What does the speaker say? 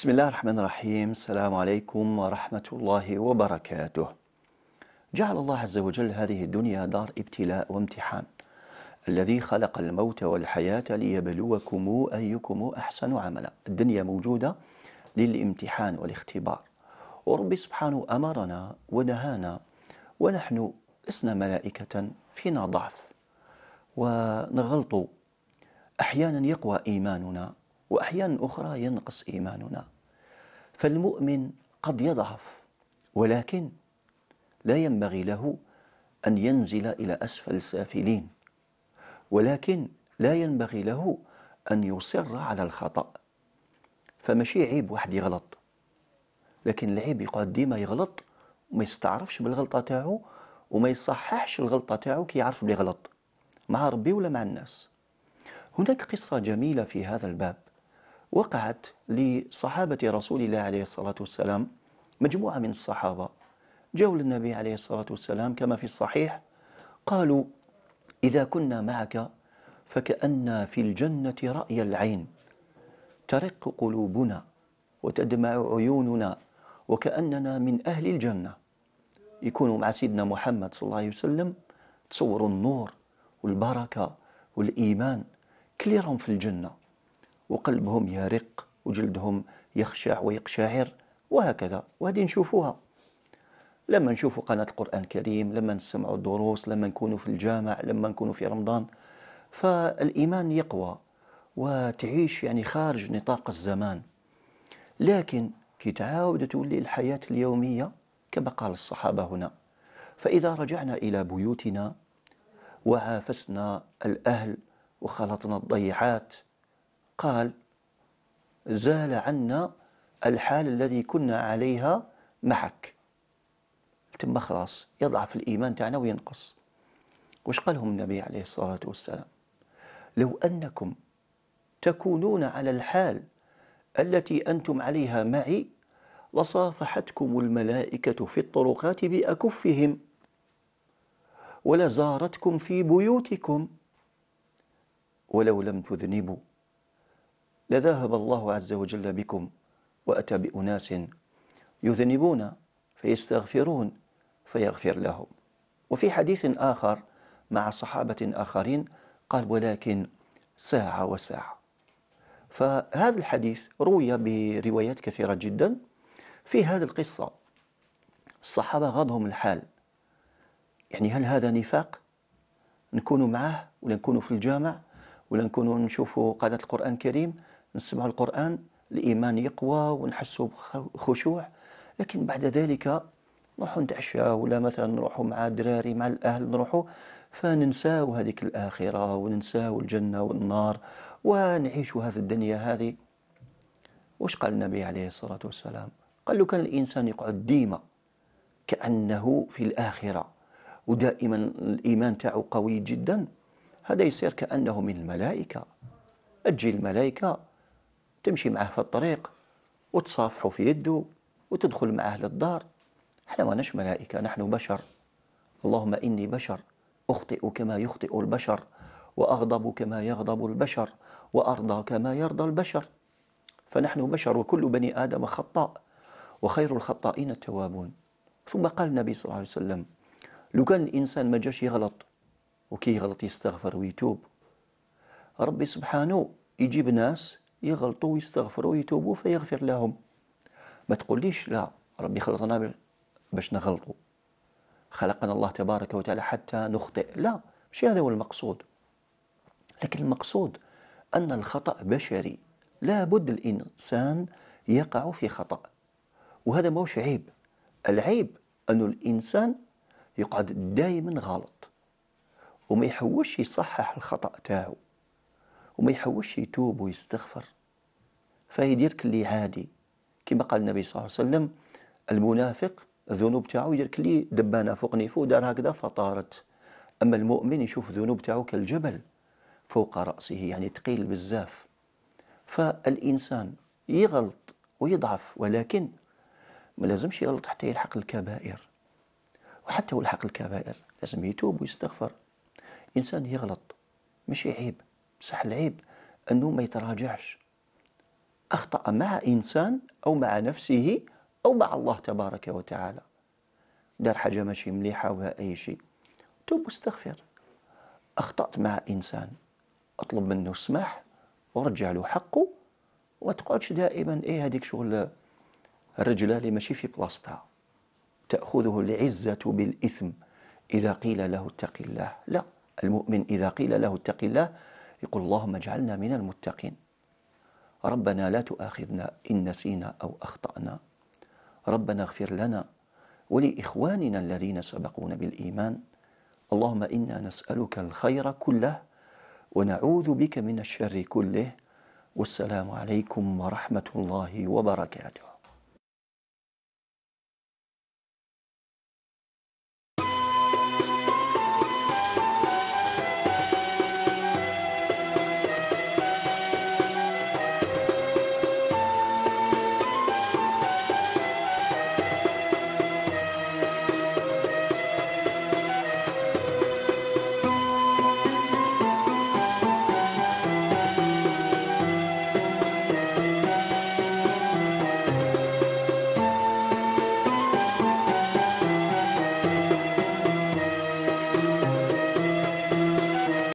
بسم الله الرحمن الرحيم السلام عليكم ورحمة الله وبركاته جعل الله عز وجل هذه الدنيا دار ابتلاء وامتحان الذي خلق الموت والحياة ليبلوكم أيكم أحسن عملا الدنيا موجودة للامتحان والاختبار ورب سبحانه أمرنا ونهانا ونحن لسنا ملائكة فينا ضعف ونغلط أحيانا يقوى إيماننا وأحيانا أخرى ينقص إيماننا فالمؤمن قد يضعف ولكن لا ينبغي له أن ينزل إلى أسفل السافلين ولكن لا ينبغي له أن يصر على الخطأ فماشي عيب واحد يغلط لكن العيب يقعد ديما يغلط وما يستعرفش بالغلطة تاعو وما يصححش الغلطة تاعو كي يعرف بلي غلط مع ربي ولا مع الناس هناك قصة جميلة في هذا الباب وقعت لصحابة رسول الله عليه الصلاة والسلام مجموعة من الصحابة جاءوا للنبي عليه الصلاة والسلام كما في الصحيح قالوا إذا كنا معك فكأن في الجنة رأي العين ترق قلوبنا وتدمع عيوننا وكأننا من أهل الجنة يكونوا مع سيدنا محمد صلى الله عليه وسلم تصوروا النور والبركة والإيمان كليرهم في الجنة وقلبهم يرق وجلدهم يخشع ويقشعر وهكذا وهذه نشوفوها لما نشوفوا قناة القرآن الكريم لما نسمعوا الدروس لما نكونوا في الجامع لما نكونوا في رمضان فالإيمان يقوى وتعيش يعني خارج نطاق الزمان لكن كي تعاود تولي الحياة اليومية كما قال الصحابة هنا فإذا رجعنا إلى بيوتنا وعافسنا الأهل وخلطنا الضيعات قال زال عنا الحال الذي كنا عليها معك تما خلاص يضعف الإيمان تاعنا وينقص وش قالهم النبي عليه الصلاة والسلام لو أنكم تكونون على الحال التي أنتم عليها معي لصافحتكم الملائكة في الطرقات بأكفهم ولزارتكم في بيوتكم ولو لم تذنبوا لذهب الله عز وجل بكم وأتى بأناس يذنبون فيستغفرون فيغفر لهم وفي حديث آخر مع صحابة آخرين قال ولكن ساعة وساعة فهذا الحديث روي بروايات كثيرة جدا في هذه القصة الصحابة غضهم الحال يعني هل هذا نفاق نكون معه ولا نكون في الجامع ولا نكون نشوف قناة القرآن الكريم نسمع القرآن الإيمان يقوى ونحسوا بخشوع لكن بعد ذلك نروحوا نتعشى ولا مثلا نروحوا مع الدراري مع الأهل نروحوا فننساو هذيك الآخرة وننساو الجنة والنار ونعيشوا هذه الدنيا هذه وش قال النبي عليه الصلاة والسلام قال له كان الإنسان يقعد ديما كأنه في الآخرة ودائما الإيمان تاعه قوي جدا هذا يصير كأنه من الملائكة تجي الملائكة تمشي معاه في الطريق وتصافحه في يده وتدخل معاه للدار احنا ما نش ملائكة نحن بشر اللهم إني بشر أخطئ كما يخطئ البشر وأغضب كما يغضب البشر وأرضى كما يرضى البشر فنحن بشر وكل بني آدم خطاء وخير الخطائين التوابون ثم قال النبي صلى الله عليه وسلم لو كان الإنسان ما جاش يغلط وكي يغلط يستغفر ويتوب ربي سبحانه يجيب ناس يغلطوا ويستغفروا ويتوبوا فيغفر لهم ما تقوليش لا ربي خلقنا باش نغلطوا خلقنا الله تبارك وتعالى حتى نخطئ لا مش هذا هو المقصود لكن المقصود أن الخطأ بشري لا بد الإنسان يقع في خطأ وهذا موش عيب العيب أن الإنسان يقعد دائما غلط وما يحوش يصحح الخطأ تاعه وما يحوش يتوب ويستغفر فيدير كلي عادي كما قال النبي صلى الله عليه وسلم المنافق الذنوب تاعو يدير كلي دبانه فوق نيفو دار هكذا فطارت اما المؤمن يشوف الذنوب تاعو كالجبل فوق راسه يعني ثقيل بزاف فالانسان يغلط ويضعف ولكن ما لازمش يغلط حتى يلحق الكبائر وحتى يلحق الكبائر لازم يتوب ويستغفر انسان يغلط مش عيب بصح العيب أنه ما يتراجعش أخطأ مع إنسان أو مع نفسه أو مع الله تبارك وتعالى دار حاجة ماشي مليحة ولا أي شيء توب واستغفر أخطأت مع إنسان أطلب منه السماح ورجع له حقه وما تقعدش دائما إيه هذيك شغل الرجلة اللي ماشي في بلاصتها تأخذه العزة بالإثم إذا قيل له اتق الله لا المؤمن إذا قيل له اتق الله يقول اللهم اجعلنا من المتقين ربنا لا تؤاخذنا إن نسينا أو أخطأنا ربنا اغفر لنا ولإخواننا الذين سبقونا بالإيمان اللهم إنا نسألك الخير كله ونعوذ بك من الشر كله والسلام عليكم ورحمة الله وبركاته